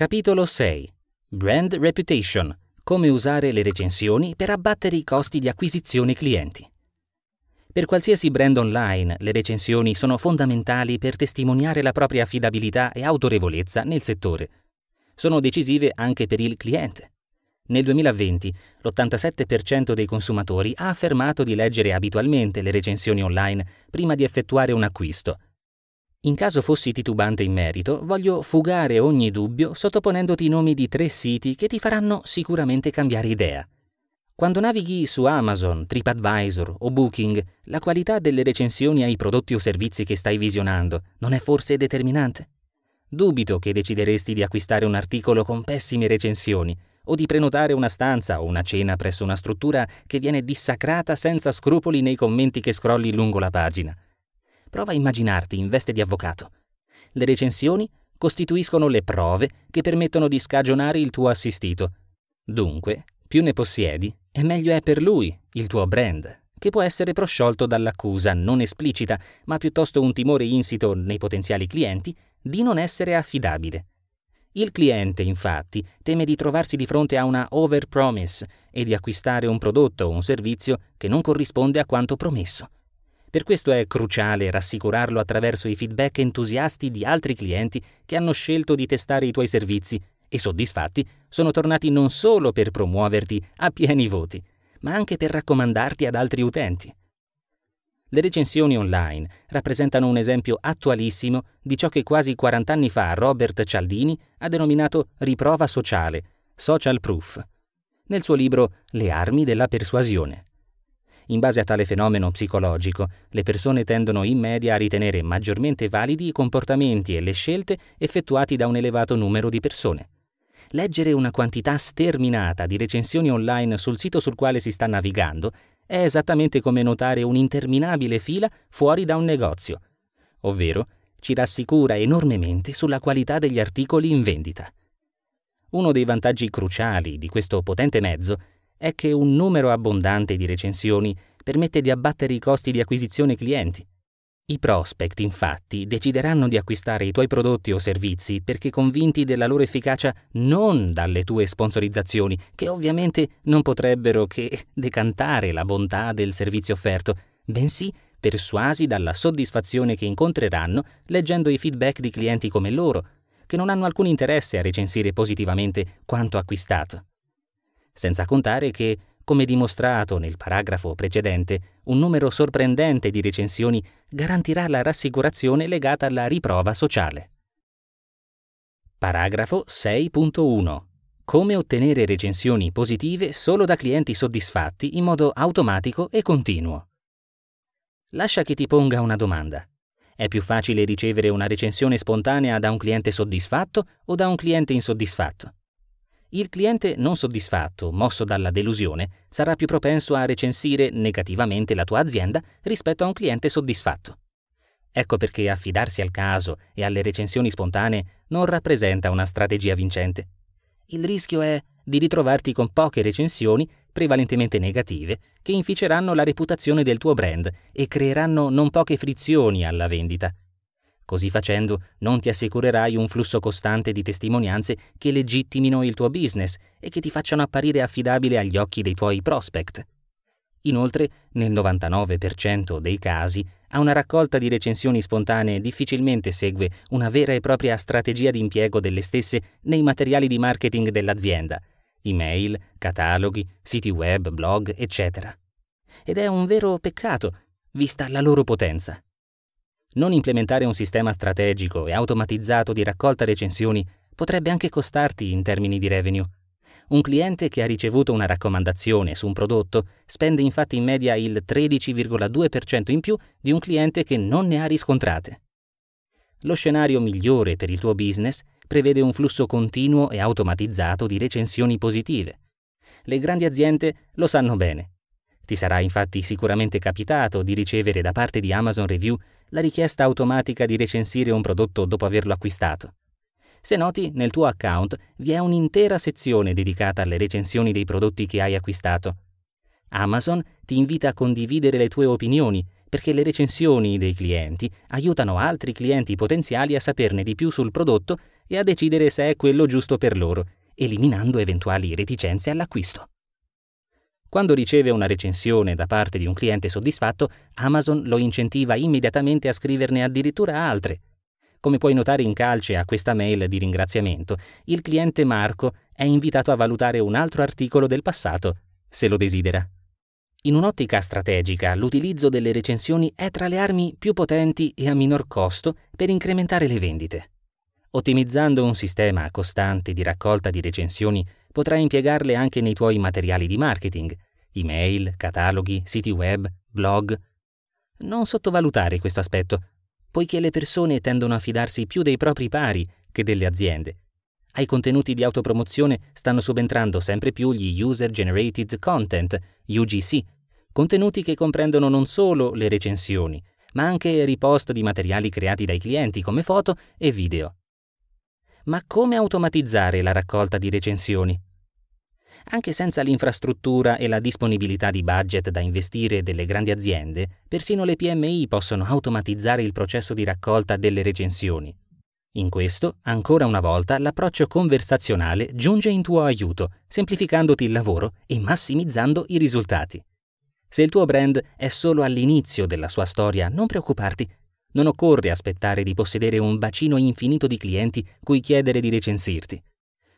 Capitolo 6. Brand Reputation. Come usare le recensioni per abbattere i costi di acquisizione clienti. Per qualsiasi brand online, le recensioni sono fondamentali per testimoniare la propria affidabilità e autorevolezza nel settore. Sono decisive anche per il cliente. Nel 2020, l'87% dei consumatori ha affermato di leggere abitualmente le recensioni online prima di effettuare un acquisto, in caso fossi titubante in merito, voglio fugare ogni dubbio sottoponendoti i nomi di tre siti che ti faranno sicuramente cambiare idea. Quando navighi su Amazon, TripAdvisor o Booking, la qualità delle recensioni ai prodotti o servizi che stai visionando non è forse determinante? Dubito che decideresti di acquistare un articolo con pessime recensioni o di prenotare una stanza o una cena presso una struttura che viene dissacrata senza scrupoli nei commenti che scrolli lungo la pagina. Prova a immaginarti in veste di avvocato. Le recensioni costituiscono le prove che permettono di scagionare il tuo assistito. Dunque, più ne possiedi, e meglio è per lui, il tuo brand, che può essere prosciolto dall'accusa non esplicita, ma piuttosto un timore insito nei potenziali clienti di non essere affidabile. Il cliente, infatti, teme di trovarsi di fronte a una overpromise e di acquistare un prodotto o un servizio che non corrisponde a quanto promesso. Per questo è cruciale rassicurarlo attraverso i feedback entusiasti di altri clienti che hanno scelto di testare i tuoi servizi e soddisfatti sono tornati non solo per promuoverti a pieni voti, ma anche per raccomandarti ad altri utenti. Le recensioni online rappresentano un esempio attualissimo di ciò che quasi 40 anni fa Robert Cialdini ha denominato riprova sociale, social proof, nel suo libro Le armi della persuasione. In base a tale fenomeno psicologico, le persone tendono in media a ritenere maggiormente validi i comportamenti e le scelte effettuati da un elevato numero di persone. Leggere una quantità sterminata di recensioni online sul sito sul quale si sta navigando è esattamente come notare un'interminabile fila fuori da un negozio, ovvero ci rassicura enormemente sulla qualità degli articoli in vendita. Uno dei vantaggi cruciali di questo potente mezzo è che un numero abbondante di recensioni permette di abbattere i costi di acquisizione clienti. I prospect, infatti, decideranno di acquistare i tuoi prodotti o servizi perché convinti della loro efficacia non dalle tue sponsorizzazioni, che ovviamente non potrebbero che decantare la bontà del servizio offerto, bensì persuasi dalla soddisfazione che incontreranno leggendo i feedback di clienti come loro, che non hanno alcun interesse a recensire positivamente quanto acquistato senza contare che, come dimostrato nel paragrafo precedente, un numero sorprendente di recensioni garantirà la rassicurazione legata alla riprova sociale. Paragrafo 6.1. Come ottenere recensioni positive solo da clienti soddisfatti in modo automatico e continuo. Lascia che ti ponga una domanda. È più facile ricevere una recensione spontanea da un cliente soddisfatto o da un cliente insoddisfatto? il cliente non soddisfatto, mosso dalla delusione, sarà più propenso a recensire negativamente la tua azienda rispetto a un cliente soddisfatto. Ecco perché affidarsi al caso e alle recensioni spontanee non rappresenta una strategia vincente. Il rischio è di ritrovarti con poche recensioni, prevalentemente negative, che inficeranno la reputazione del tuo brand e creeranno non poche frizioni alla vendita. Così facendo non ti assicurerai un flusso costante di testimonianze che legittimino il tuo business e che ti facciano apparire affidabile agli occhi dei tuoi prospect. Inoltre, nel 99% dei casi, a una raccolta di recensioni spontanee difficilmente segue una vera e propria strategia di impiego delle stesse nei materiali di marketing dell'azienda, email, cataloghi, siti web, blog, eccetera. Ed è un vero peccato, vista la loro potenza. Non implementare un sistema strategico e automatizzato di raccolta recensioni potrebbe anche costarti in termini di revenue. Un cliente che ha ricevuto una raccomandazione su un prodotto spende infatti in media il 13,2% in più di un cliente che non ne ha riscontrate. Lo scenario migliore per il tuo business prevede un flusso continuo e automatizzato di recensioni positive. Le grandi aziende lo sanno bene. Ti sarà infatti sicuramente capitato di ricevere da parte di Amazon Review la richiesta automatica di recensire un prodotto dopo averlo acquistato. Se noti, nel tuo account vi è un'intera sezione dedicata alle recensioni dei prodotti che hai acquistato. Amazon ti invita a condividere le tue opinioni perché le recensioni dei clienti aiutano altri clienti potenziali a saperne di più sul prodotto e a decidere se è quello giusto per loro, eliminando eventuali reticenze all'acquisto. Quando riceve una recensione da parte di un cliente soddisfatto, Amazon lo incentiva immediatamente a scriverne addirittura altre. Come puoi notare in calce a questa mail di ringraziamento, il cliente Marco è invitato a valutare un altro articolo del passato, se lo desidera. In un'ottica strategica, l'utilizzo delle recensioni è tra le armi più potenti e a minor costo per incrementare le vendite. Ottimizzando un sistema costante di raccolta di recensioni potrai impiegarle anche nei tuoi materiali di marketing, email, cataloghi, siti web, blog. Non sottovalutare questo aspetto, poiché le persone tendono a fidarsi più dei propri pari che delle aziende. Ai contenuti di autopromozione stanno subentrando sempre più gli User Generated Content, UGC, contenuti che comprendono non solo le recensioni, ma anche ripost di materiali creati dai clienti come foto e video. Ma come automatizzare la raccolta di recensioni? Anche senza l'infrastruttura e la disponibilità di budget da investire delle grandi aziende, persino le PMI possono automatizzare il processo di raccolta delle recensioni. In questo, ancora una volta, l'approccio conversazionale giunge in tuo aiuto, semplificandoti il lavoro e massimizzando i risultati. Se il tuo brand è solo all'inizio della sua storia, non preoccuparti, non occorre aspettare di possedere un bacino infinito di clienti cui chiedere di recensirti.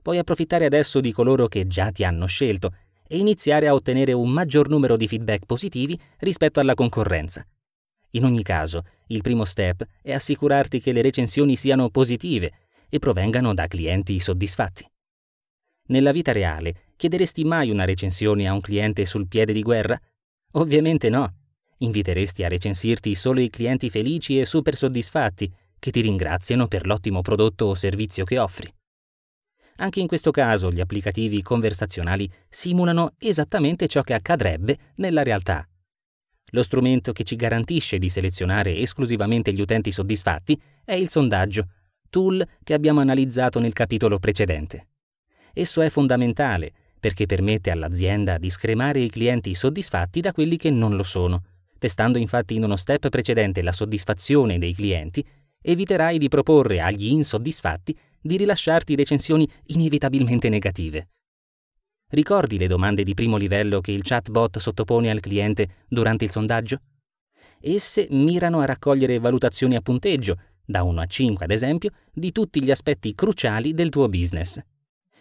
Puoi approfittare adesso di coloro che già ti hanno scelto e iniziare a ottenere un maggior numero di feedback positivi rispetto alla concorrenza. In ogni caso, il primo step è assicurarti che le recensioni siano positive e provengano da clienti soddisfatti. Nella vita reale, chiederesti mai una recensione a un cliente sul piede di guerra? Ovviamente no. Inviteresti a recensirti solo i clienti felici e super soddisfatti che ti ringraziano per l'ottimo prodotto o servizio che offri. Anche in questo caso gli applicativi conversazionali simulano esattamente ciò che accadrebbe nella realtà. Lo strumento che ci garantisce di selezionare esclusivamente gli utenti soddisfatti è il sondaggio, tool che abbiamo analizzato nel capitolo precedente. Esso è fondamentale perché permette all'azienda di scremare i clienti soddisfatti da quelli che non lo sono Testando infatti in uno step precedente la soddisfazione dei clienti, eviterai di proporre agli insoddisfatti di rilasciarti recensioni inevitabilmente negative. Ricordi le domande di primo livello che il chatbot sottopone al cliente durante il sondaggio? Esse mirano a raccogliere valutazioni a punteggio, da 1 a 5 ad esempio, di tutti gli aspetti cruciali del tuo business.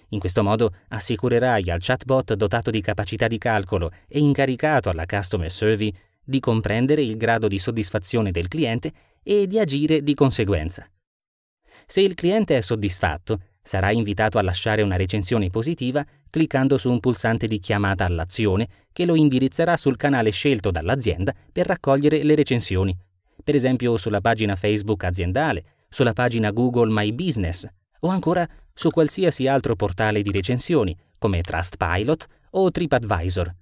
In questo modo assicurerai al chatbot dotato di capacità di calcolo e incaricato alla customer survey di comprendere il grado di soddisfazione del cliente e di agire di conseguenza. Se il cliente è soddisfatto, sarà invitato a lasciare una recensione positiva cliccando su un pulsante di chiamata all'azione che lo indirizzerà sul canale scelto dall'azienda per raccogliere le recensioni, per esempio sulla pagina Facebook aziendale, sulla pagina Google My Business o ancora su qualsiasi altro portale di recensioni come Trustpilot o TripAdvisor,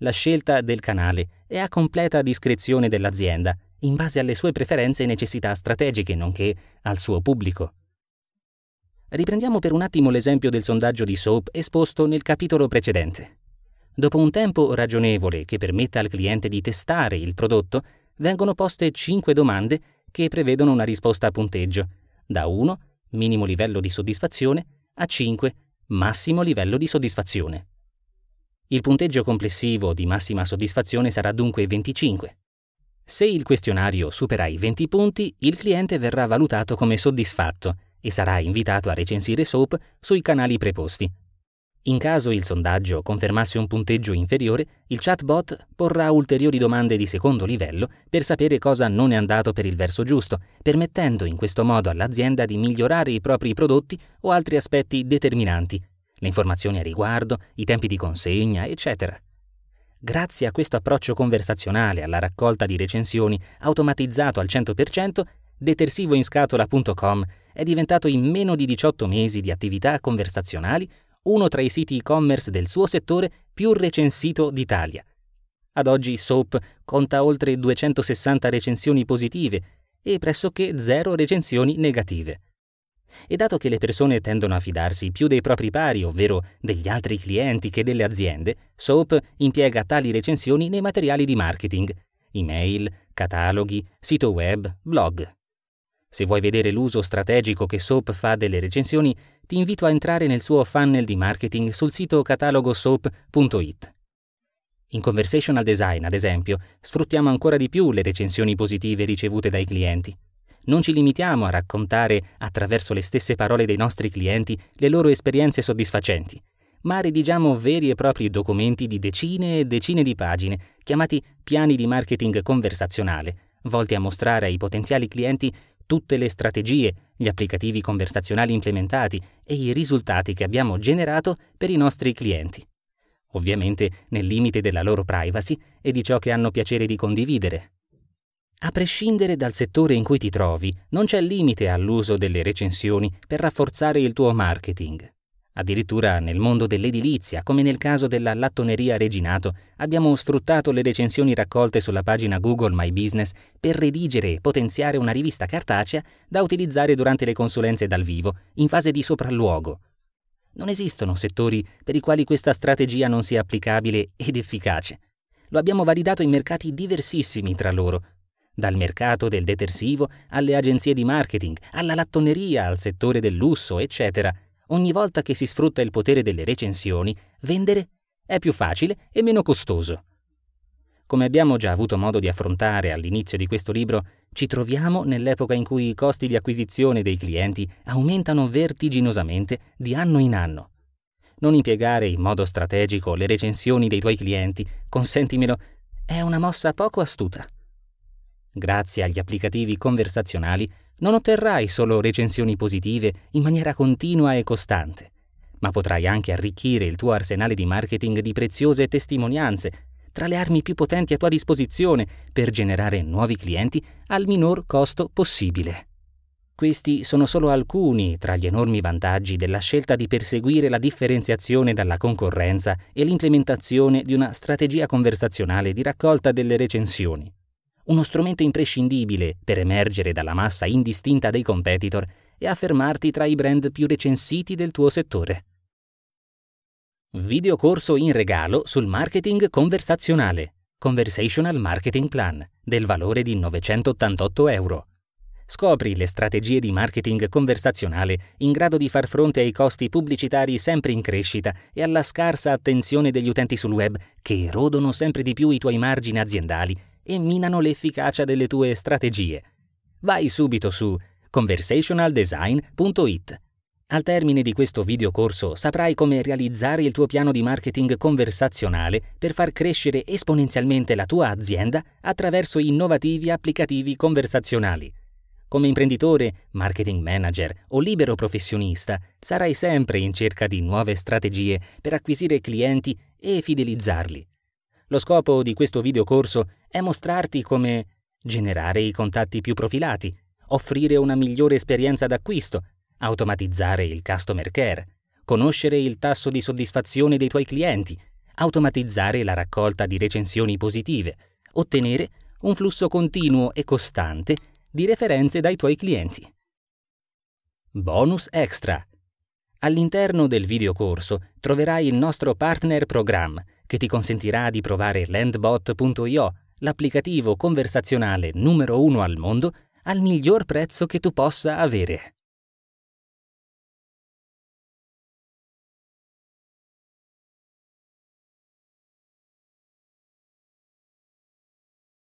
la scelta del canale è a completa discrezione dell'azienda, in base alle sue preferenze e necessità strategiche, nonché al suo pubblico. Riprendiamo per un attimo l'esempio del sondaggio di Soap esposto nel capitolo precedente. Dopo un tempo ragionevole che permetta al cliente di testare il prodotto, vengono poste 5 domande che prevedono una risposta a punteggio, da 1, minimo livello di soddisfazione, a 5, massimo livello di soddisfazione. Il punteggio complessivo di massima soddisfazione sarà dunque 25. Se il questionario supera i 20 punti, il cliente verrà valutato come soddisfatto e sarà invitato a recensire SOAP sui canali preposti. In caso il sondaggio confermasse un punteggio inferiore, il chatbot porrà ulteriori domande di secondo livello per sapere cosa non è andato per il verso giusto, permettendo in questo modo all'azienda di migliorare i propri prodotti o altri aspetti determinanti le informazioni a riguardo, i tempi di consegna, eccetera. Grazie a questo approccio conversazionale alla raccolta di recensioni automatizzato al 100%, detersivoinscatola.com è diventato in meno di 18 mesi di attività conversazionali uno tra i siti e-commerce del suo settore più recensito d'Italia. Ad oggi Soap conta oltre 260 recensioni positive e pressoché zero recensioni negative. E dato che le persone tendono a fidarsi più dei propri pari, ovvero degli altri clienti che delle aziende, Soap impiega tali recensioni nei materiali di marketing, email, cataloghi, sito web, blog. Se vuoi vedere l'uso strategico che Soap fa delle recensioni, ti invito a entrare nel suo funnel di marketing sul sito catalogosoap.it. In conversational design, ad esempio, sfruttiamo ancora di più le recensioni positive ricevute dai clienti non ci limitiamo a raccontare, attraverso le stesse parole dei nostri clienti, le loro esperienze soddisfacenti, ma redigiamo veri e propri documenti di decine e decine di pagine, chiamati piani di marketing conversazionale, volti a mostrare ai potenziali clienti tutte le strategie, gli applicativi conversazionali implementati e i risultati che abbiamo generato per i nostri clienti. Ovviamente nel limite della loro privacy e di ciò che hanno piacere di condividere. A prescindere dal settore in cui ti trovi, non c'è limite all'uso delle recensioni per rafforzare il tuo marketing. Addirittura nel mondo dell'edilizia, come nel caso della lattoneria Reginato, abbiamo sfruttato le recensioni raccolte sulla pagina Google My Business per redigere e potenziare una rivista cartacea da utilizzare durante le consulenze dal vivo, in fase di sopralluogo. Non esistono settori per i quali questa strategia non sia applicabile ed efficace. Lo abbiamo validato in mercati diversissimi tra loro, dal mercato del detersivo alle agenzie di marketing, alla lattoneria, al settore del lusso, eccetera, ogni volta che si sfrutta il potere delle recensioni, vendere è più facile e meno costoso. Come abbiamo già avuto modo di affrontare all'inizio di questo libro, ci troviamo nell'epoca in cui i costi di acquisizione dei clienti aumentano vertiginosamente di anno in anno. Non impiegare in modo strategico le recensioni dei tuoi clienti, consentimelo, è una mossa poco astuta. Grazie agli applicativi conversazionali non otterrai solo recensioni positive in maniera continua e costante, ma potrai anche arricchire il tuo arsenale di marketing di preziose testimonianze, tra le armi più potenti a tua disposizione per generare nuovi clienti al minor costo possibile. Questi sono solo alcuni tra gli enormi vantaggi della scelta di perseguire la differenziazione dalla concorrenza e l'implementazione di una strategia conversazionale di raccolta delle recensioni uno strumento imprescindibile per emergere dalla massa indistinta dei competitor e affermarti tra i brand più recensiti del tuo settore. Video corso in regalo sul marketing conversazionale, Conversational Marketing Plan, del valore di 988 euro. Scopri le strategie di marketing conversazionale in grado di far fronte ai costi pubblicitari sempre in crescita e alla scarsa attenzione degli utenti sul web che erodono sempre di più i tuoi margini aziendali e minano l'efficacia delle tue strategie. Vai subito su conversationaldesign.it. Al termine di questo videocorso saprai come realizzare il tuo piano di marketing conversazionale per far crescere esponenzialmente la tua azienda attraverso innovativi applicativi conversazionali. Come imprenditore, marketing manager o libero professionista, sarai sempre in cerca di nuove strategie per acquisire clienti e fidelizzarli. Lo scopo di questo videocorso è mostrarti come generare i contatti più profilati, offrire una migliore esperienza d'acquisto, automatizzare il customer care, conoscere il tasso di soddisfazione dei tuoi clienti, automatizzare la raccolta di recensioni positive, ottenere un flusso continuo e costante di referenze dai tuoi clienti. Bonus extra. All'interno del videocorso troverai il nostro partner programma che ti consentirà di provare landbot.io, l'applicativo conversazionale numero uno al mondo, al miglior prezzo che tu possa avere.